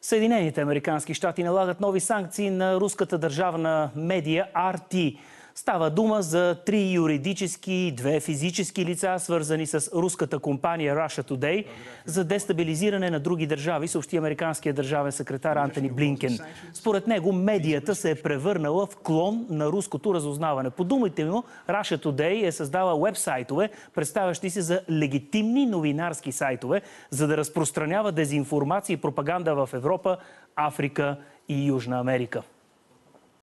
Съединените американски щати налагат нови санкции на руската държавна медия RT. Става дума за три юридически и две физически лица, свързани с руската компания Russia Today, за дестабилизиране на други държави, съобщи американския държавен секретар Антони Блинкен. Според него медията се е превърнала в клон на руското разузнаване. По думите му, Russia Today е създала вебсайтове, представящи се за легитимни новинарски сайтове, за да разпространява дезинформация и пропаганда в Европа, Африка и Южна Америка.